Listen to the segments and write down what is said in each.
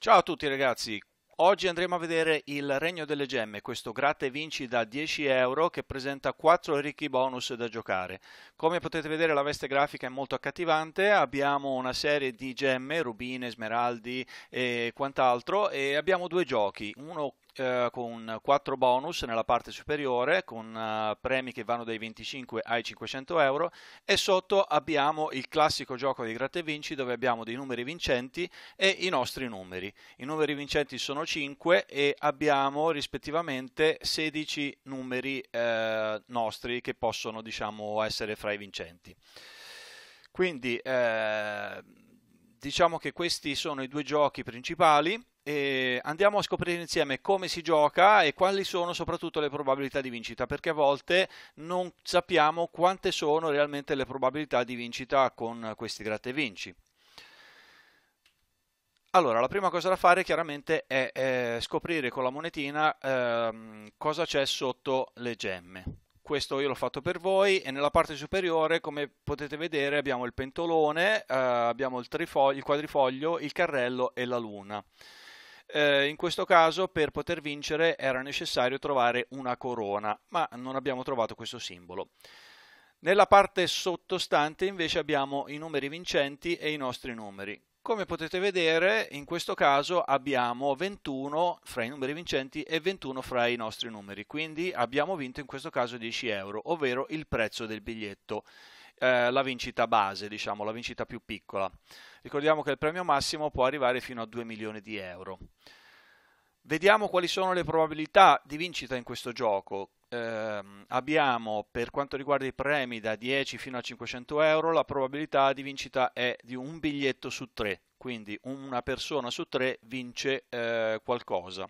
Ciao a tutti ragazzi, oggi andremo a vedere il Regno delle Gemme, questo gratta e vinci da 10 euro che presenta 4 ricchi bonus da giocare. Come potete vedere la veste grafica è molto accattivante, abbiamo una serie di gemme, rubine, smeraldi e quant'altro e abbiamo due giochi, uno eh, con 4 bonus nella parte superiore con eh, premi che vanno dai 25 ai 500 euro e sotto abbiamo il classico gioco di gratte vinci dove abbiamo dei numeri vincenti e i nostri numeri. I numeri vincenti sono 5 e abbiamo rispettivamente 16 numeri eh, nostri che possono diciamo essere fra i vincenti. Quindi eh, diciamo che questi sono i due giochi principali e andiamo a scoprire insieme come si gioca e quali sono soprattutto le probabilità di vincita, perché a volte non sappiamo quante sono realmente le probabilità di vincita con questi gratta vinci. Allora, la prima cosa da fare chiaramente è, è scoprire con la monetina ehm, cosa c'è sotto le gemme. Questo io l'ho fatto per voi e nella parte superiore, come potete vedere, abbiamo il pentolone, eh, abbiamo il, il quadrifoglio, il carrello e la luna. Eh, in questo caso per poter vincere era necessario trovare una corona, ma non abbiamo trovato questo simbolo. Nella parte sottostante invece abbiamo i numeri vincenti e i nostri numeri. Come potete vedere, in questo caso abbiamo 21 fra i numeri vincenti e 21 fra i nostri numeri, quindi abbiamo vinto in questo caso 10 euro, ovvero il prezzo del biglietto, eh, la vincita base, diciamo, la vincita più piccola. Ricordiamo che il premio massimo può arrivare fino a 2 milioni di euro. Vediamo quali sono le probabilità di vincita in questo gioco ehm, abbiamo per quanto riguarda i premi da 10 fino a 500 euro la probabilità di vincita è di un biglietto su tre, quindi una persona su tre vince eh, qualcosa.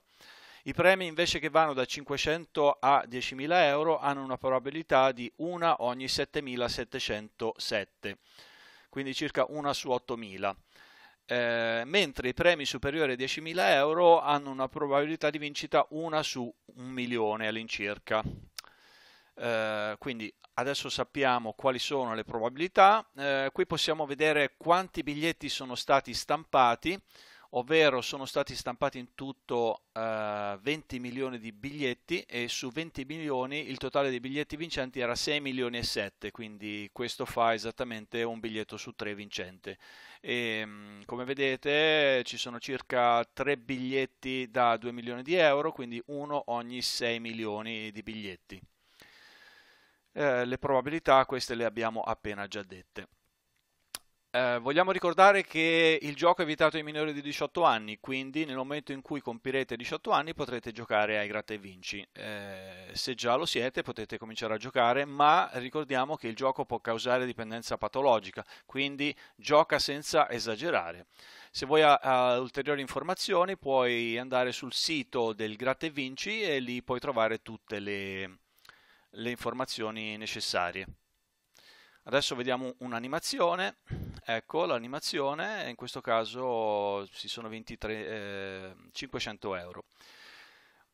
I premi invece che vanno da 500 a 10.000 euro hanno una probabilità di 1 ogni 7.707, quindi circa una su 8.000 eh, mentre i premi superiori a 10.000 euro hanno una probabilità di vincita 1 su 1 milione all'incirca. Eh, quindi adesso sappiamo quali sono le probabilità, eh, qui possiamo vedere quanti biglietti sono stati stampati, ovvero sono stati stampati in tutto eh, 20 milioni di biglietti e su 20 milioni il totale dei biglietti vincenti era 6 milioni e 7, quindi questo fa esattamente un biglietto su 3 vincente. E, ehm, come vedete ci sono circa 3 biglietti da 2 milioni di euro, quindi uno ogni 6 milioni di biglietti. Eh, le probabilità queste le abbiamo appena già dette. Eh, vogliamo ricordare che il gioco è vietato ai minori di 18 anni, quindi nel momento in cui compirete 18 anni potrete giocare ai gratta e vinci. Eh, se già lo siete potete cominciare a giocare, ma ricordiamo che il gioco può causare dipendenza patologica, quindi gioca senza esagerare. Se vuoi a, a ulteriori informazioni puoi andare sul sito del gratta e vinci e lì puoi trovare tutte le, le informazioni necessarie. Adesso vediamo un'animazione, ecco l'animazione, in questo caso si sono vinti eh, 500 euro.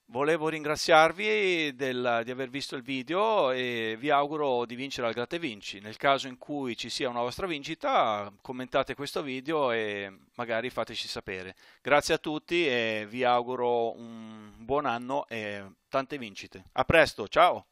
Volevo ringraziarvi del, di aver visto il video e vi auguro di vincere al Gratte Vinci. Nel caso in cui ci sia una vostra vincita, commentate questo video e magari fateci sapere. Grazie a tutti e vi auguro un buon anno e tante vincite. A presto, ciao!